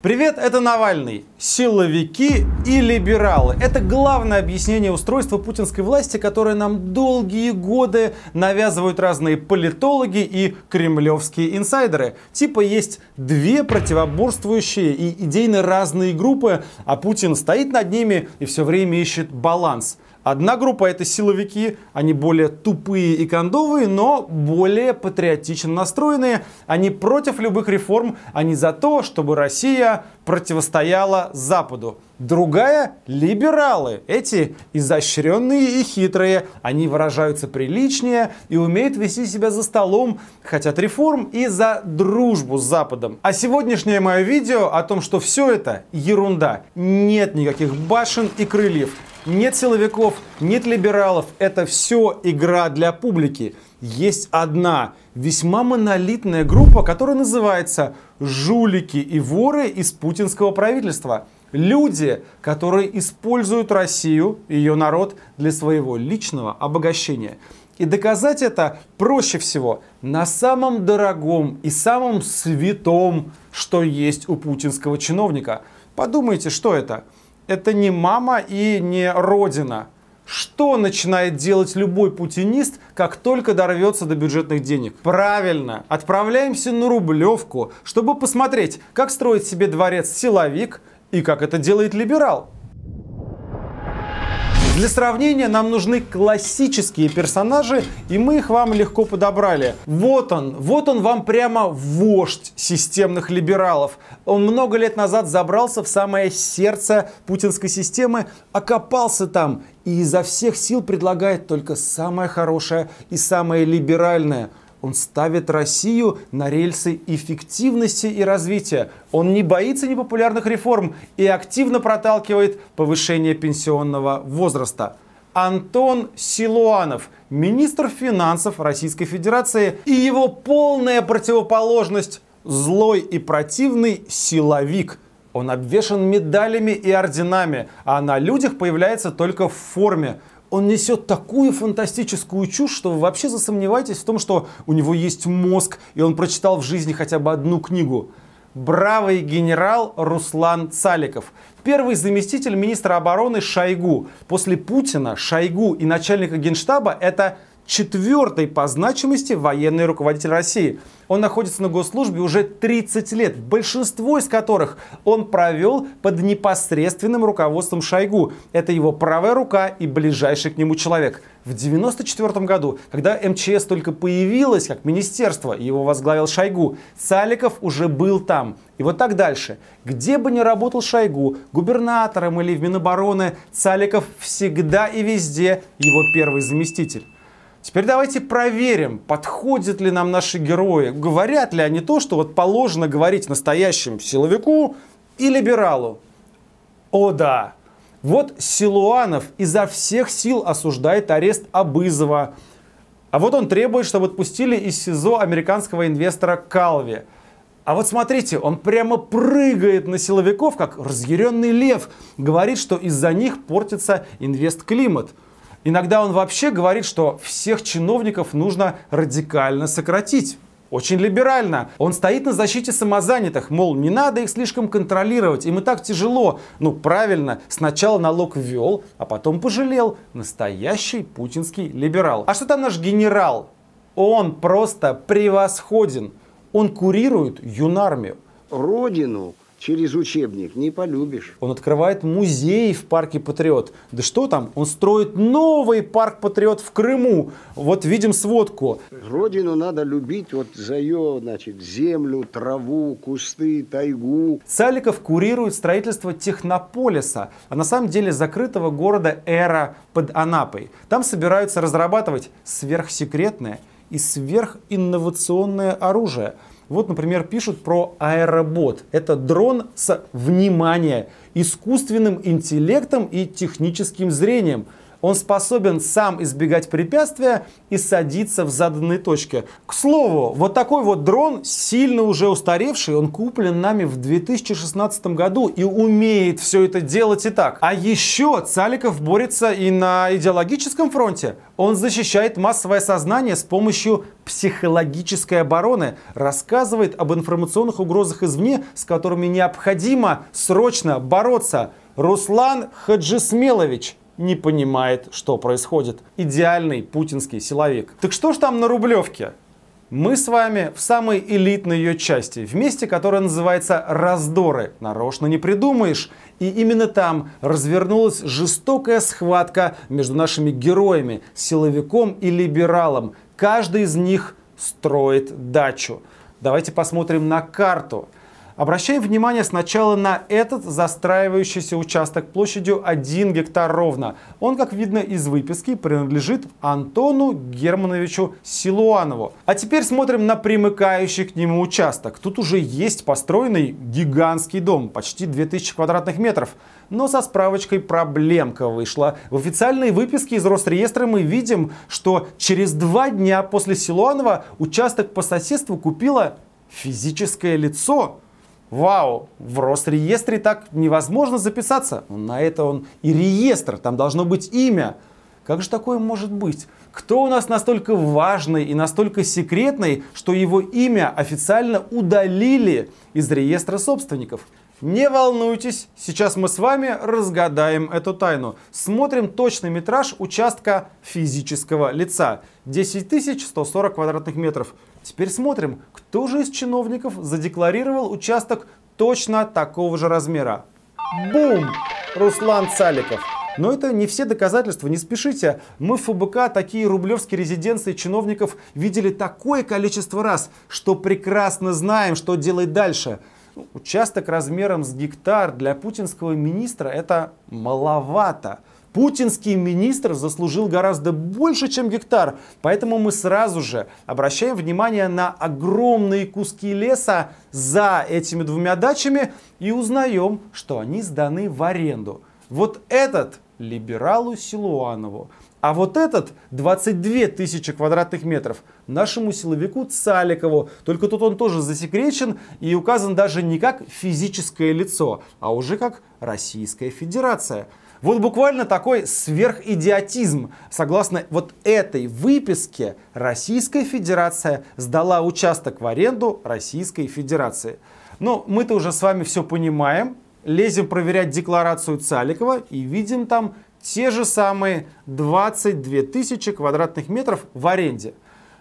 Привет, это Навальный. Силовики и либералы. Это главное объяснение устройства путинской власти, которое нам долгие годы навязывают разные политологи и кремлевские инсайдеры. Типа есть две противоборствующие и идейно разные группы, а Путин стоит над ними и все время ищет баланс. Одна группа это силовики, они более тупые и кондовые, но более патриотично настроенные. Они против любых реформ, они за то, чтобы Россия противостояла Западу. Другая – либералы. Эти изощренные и хитрые. Они выражаются приличнее и умеют вести себя за столом, хотят реформ и за дружбу с Западом. А сегодняшнее мое видео о том, что все это ерунда. Нет никаких башен и крыльев. Нет силовиков, нет либералов. Это все игра для публики. Есть одна весьма монолитная группа, которая называется «Жулики и воры из путинского правительства» люди, которые используют Россию и ее народ для своего личного обогащения. И доказать это проще всего на самом дорогом и самом святом, что есть у путинского чиновника. Подумайте, что это? Это не мама и не родина. Что начинает делать любой путинист, как только дорвется до бюджетных денег? Правильно, отправляемся на Рублевку, чтобы посмотреть, как строит себе дворец силовик – и как это делает либерал. Для сравнения нам нужны классические персонажи, и мы их вам легко подобрали. Вот он, вот он вам прямо вождь системных либералов. Он много лет назад забрался в самое сердце путинской системы, окопался там и изо всех сил предлагает только самое хорошее и самое либеральное – он ставит Россию на рельсы эффективности и развития. Он не боится непопулярных реформ и активно проталкивает повышение пенсионного возраста. Антон Силуанов, министр финансов Российской Федерации и его полная противоположность – злой и противный силовик – он обвешан медалями и орденами, а на людях появляется только в форме он несет такую фантастическую чушь, что вы вообще засомневаетесь в том, что у него есть мозг, и он прочитал в жизни хотя бы одну книгу. Бравый генерал Руслан Цаликов, первый заместитель министра обороны Шойгу. После Путина, Шойгу и начальника генштаба это четвертый по значимости военный руководитель России. Он находится на госслужбе уже 30 лет, большинство из которых он провел под непосредственным руководством Шойгу. Это его правая рука и ближайший к нему человек. В 1994 году, когда МЧС только появилось как министерство, его возглавил Шойгу, Саликов уже был там. И вот так дальше. Где бы ни работал Шойгу, губернатором или в Минобороны, Саликов всегда и везде его первый заместитель. Теперь давайте проверим, подходят ли нам наши герои, говорят ли они то, что вот положено говорить настоящему силовику и либералу. О да, вот Силуанов изо всех сил осуждает арест Абызова. А вот он требует, чтобы отпустили из СИЗО американского инвестора Калви. А вот смотрите, он прямо прыгает на силовиков, как разъяренный лев. Говорит, что из-за них портится инвестклимат. климат Иногда он вообще говорит, что всех чиновников нужно радикально сократить. Очень либерально. Он стоит на защите самозанятых, мол, не надо их слишком контролировать, им и так тяжело. Ну, правильно, сначала налог ввел, а потом пожалел. Настоящий путинский либерал. А что там наш генерал? Он просто превосходен. Он курирует юнармию. Родину через учебник, не полюбишь. Он открывает музей в парке Патриот. Да что там, он строит новый парк Патриот в Крыму. Вот видим сводку. Родину надо любить вот за ее, значит, землю, траву, кусты, тайгу. Цаликов курирует строительство технополиса, а на самом деле закрытого города Эра под Анапой. Там собираются разрабатывать сверхсекретное и сверхинновационное оружие – вот, например, пишут про аэробот. Это дрон с, внимание, искусственным интеллектом и техническим зрением – он способен сам избегать препятствия и садиться в заданной точке. К слову, вот такой вот дрон, сильно уже устаревший, он куплен нами в 2016 году и умеет все это делать и так. А еще Цаликов борется и на идеологическом фронте. Он защищает массовое сознание с помощью психологической обороны, рассказывает об информационных угрозах извне, с которыми необходимо срочно бороться. Руслан Хаджисмелович, не понимает, что происходит. Идеальный путинский силовик. Так что ж там на Рублевке? Мы с вами в самой элитной ее части, в месте, которое называется «Раздоры». Нарочно не придумаешь. И именно там развернулась жестокая схватка между нашими героями, силовиком и либералом. Каждый из них строит дачу. Давайте посмотрим на карту. Обращаем внимание сначала на этот застраивающийся участок площадью 1 гектар ровно. Он, как видно из выписки, принадлежит Антону Германовичу Силуанову. А теперь смотрим на примыкающий к нему участок. Тут уже есть построенный гигантский дом, почти 2000 квадратных метров. Но со справочкой проблемка вышла. В официальной выписке из Росреестра мы видим, что через два дня после Силуанова участок по соседству купила физическое лицо Вау, в Росреестре так невозможно записаться. На это он и реестр, там должно быть имя. Как же такое может быть? Кто у нас настолько важный и настолько секретный, что его имя официально удалили из реестра собственников? Не волнуйтесь, сейчас мы с вами разгадаем эту тайну. Смотрим точный метраж участка физического лица. 10 140 квадратных метров. Теперь смотрим, кто же из чиновников задекларировал участок точно такого же размера. Бум! Руслан Саликов. Но это не все доказательства, не спешите. Мы в ФБК такие рублевские резиденции чиновников видели такое количество раз, что прекрасно знаем, что делать дальше. Участок размером с гектар для путинского министра это маловато. Путинский министр заслужил гораздо больше, чем гектар, поэтому мы сразу же обращаем внимание на огромные куски леса за этими двумя дачами и узнаем, что они сданы в аренду. Вот этот либералу Силуанову а вот этот 22 тысячи квадратных метров нашему силовику Цаликову. Только тут он тоже засекречен и указан даже не как физическое лицо, а уже как Российская Федерация. Вот буквально такой сверхидиотизм. Согласно вот этой выписке, Российская Федерация сдала участок в аренду Российской Федерации. Но мы-то уже с вами все понимаем, лезем проверять декларацию Цаликова и видим там те же самые 22 тысячи квадратных метров в аренде.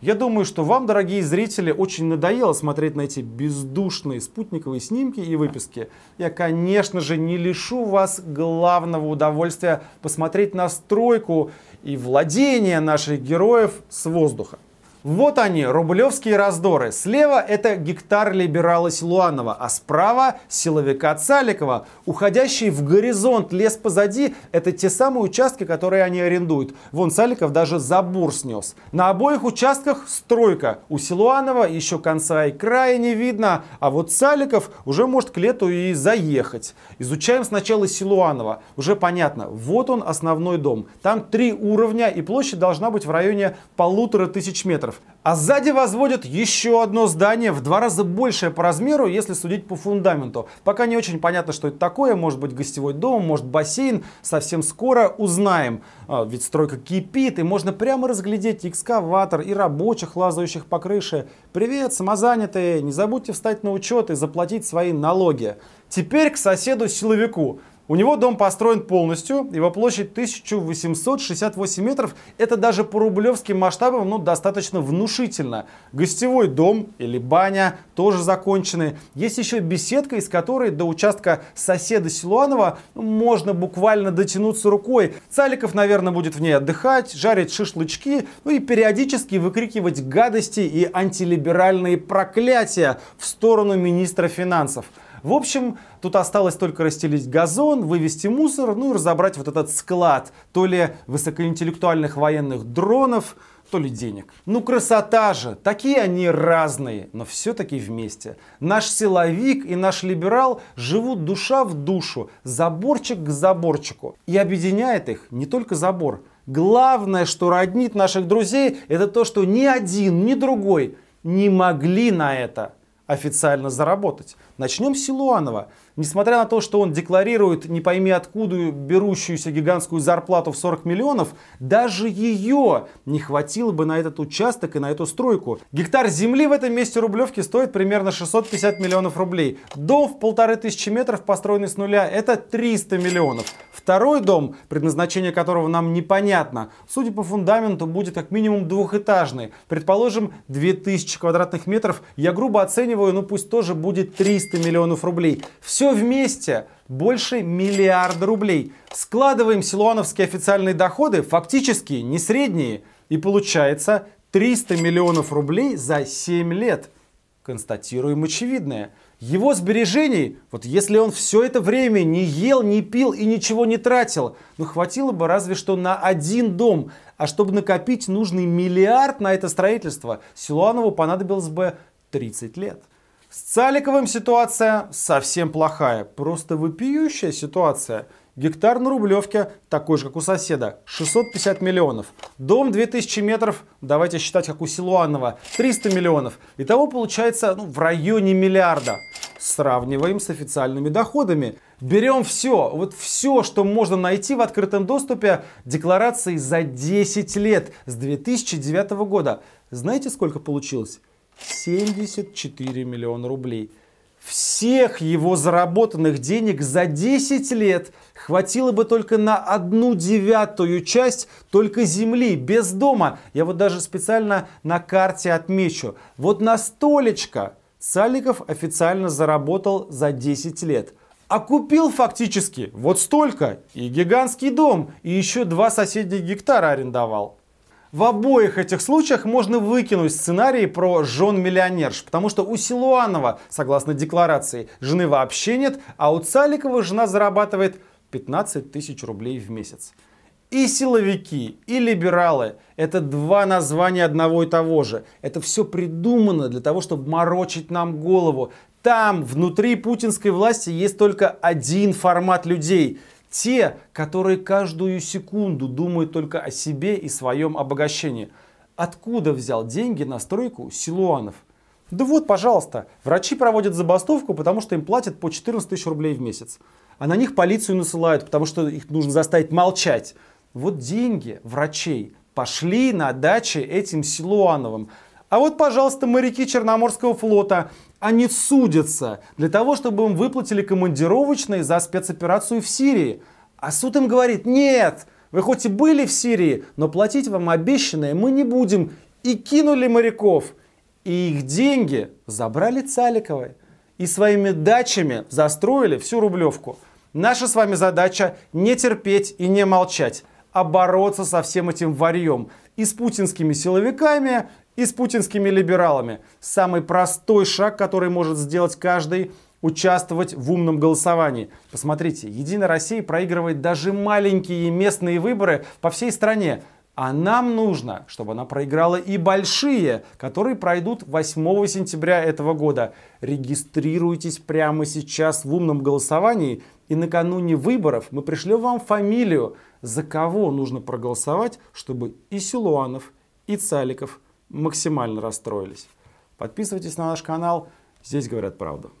Я думаю, что вам, дорогие зрители, очень надоело смотреть на эти бездушные спутниковые снимки и выписки. Я, конечно же, не лишу вас главного удовольствия посмотреть на стройку и владение наших героев с воздуха. Вот они, рублевские раздоры. Слева это гектар либерала Силуанова, а справа силовика Цаликова. Уходящий в горизонт лес позади – это те самые участки, которые они арендуют. Вон Цаликов даже забор снес. На обоих участках стройка. У Силуанова еще конца и края не видно, а вот Цаликов уже может к лету и заехать. Изучаем сначала Силуанова. Уже понятно, вот он основной дом. Там три уровня и площадь должна быть в районе полутора тысяч метров метров. А сзади возводят еще одно здание в два раза большее по размеру, если судить по фундаменту. Пока не очень понятно, что это такое. Может быть гостевой дом, может бассейн. Совсем скоро узнаем. А, ведь стройка кипит, и можно прямо разглядеть экскаватор и рабочих, лазающих по крыше. Привет, самозанятые! Не забудьте встать на учет и заплатить свои налоги. Теперь к соседу-силовику. У него дом построен полностью, его площадь 1868 метров. Это даже по рублевским масштабам ну, достаточно внушительно. Гостевой дом или баня тоже закончены. Есть еще беседка, из которой до участка соседа Силуанова ну, можно буквально дотянуться рукой. Цаликов, наверное, будет в ней отдыхать, жарить шашлычки, ну и периодически выкрикивать гадости и антилиберальные проклятия в сторону министра финансов. В общем, тут осталось только расстелить газон, вывести мусор, ну и разобрать вот этот склад то ли высокоинтеллектуальных военных дронов, то ли денег. Ну красота же, такие они разные, но все-таки вместе. Наш силовик и наш либерал живут душа в душу, заборчик к заборчику. И объединяет их не только забор. Главное, что роднит наших друзей, это то, что ни один, ни другой не могли на это официально заработать. Начнем с Силуанова. Несмотря на то, что он декларирует, не пойми откуда, берущуюся гигантскую зарплату в 40 миллионов, даже ее не хватило бы на этот участок и на эту стройку. Гектар земли в этом месте Рублевки стоит примерно 650 миллионов рублей. Дом в полторы тысячи метров, построенный с нуля, это 300 миллионов. Второй дом, предназначение которого нам непонятно, судя по фундаменту, будет как минимум двухэтажный. Предположим, 2000 квадратных метров я грубо оцениваю, ну пусть тоже будет 300 миллионов рублей. Все все вместе больше миллиарда рублей. Складываем силуановские официальные доходы, фактически не средние, и получается 300 миллионов рублей за 7 лет. Констатируем очевидное. Его сбережений, вот если он все это время не ел, не пил и ничего не тратил, ну хватило бы разве что на один дом. А чтобы накопить нужный миллиард на это строительство, Силуанову понадобилось бы 30 лет. С Цаликовым ситуация совсем плохая, просто вопиющая ситуация. Гектар на Рублевке такой же, как у соседа, 650 миллионов. Дом 2000 метров, давайте считать, как у Силуанова, 300 миллионов. Итого получается ну, в районе миллиарда. Сравниваем с официальными доходами. Берем все, вот все, что можно найти в открытом доступе декларации за 10 лет, с 2009 года. Знаете, сколько получилось? 74 миллиона рублей. Всех его заработанных денег за 10 лет хватило бы только на одну девятую часть только земли, без дома. Я вот даже специально на карте отмечу. Вот на столечко Саликов официально заработал за 10 лет. А купил фактически вот столько и гигантский дом, и еще два соседних гектара арендовал. В обоих этих случаях можно выкинуть сценарий про жен-миллионерш, потому что у Силуанова, согласно декларации, жены вообще нет, а у Цаликова жена зарабатывает 15 тысяч рублей в месяц. И силовики, и либералы – это два названия одного и того же. Это все придумано для того, чтобы морочить нам голову. Там, внутри путинской власти, есть только один формат людей – те, которые каждую секунду думают только о себе и своем обогащении. Откуда взял деньги на стройку Силуанов? Да вот, пожалуйста, врачи проводят забастовку, потому что им платят по 14 тысяч рублей в месяц. А на них полицию насылают, потому что их нужно заставить молчать. Вот деньги врачей пошли на дачи этим Силуановым. А вот, пожалуйста, моряки Черноморского флота они судятся для того, чтобы им выплатили командировочные за спецоперацию в Сирии. А суд им говорит, нет, вы хоть и были в Сирии, но платить вам обещанное мы не будем. И кинули моряков. И их деньги забрали Цаликовой. И своими дачами застроили всю Рублевку. Наша с вами задача не терпеть и не молчать, а бороться со всем этим варьем. И с путинскими силовиками, и с путинскими либералами. Самый простой шаг, который может сделать каждый участвовать в умном голосовании. Посмотрите, Единая Россия проигрывает даже маленькие местные выборы по всей стране. А нам нужно, чтобы она проиграла и большие, которые пройдут 8 сентября этого года. Регистрируйтесь прямо сейчас в умном голосовании, и накануне выборов мы пришлем вам фамилию, за кого нужно проголосовать, чтобы и Силуанов, и Цаликов, максимально расстроились. Подписывайтесь на наш канал, здесь говорят правду.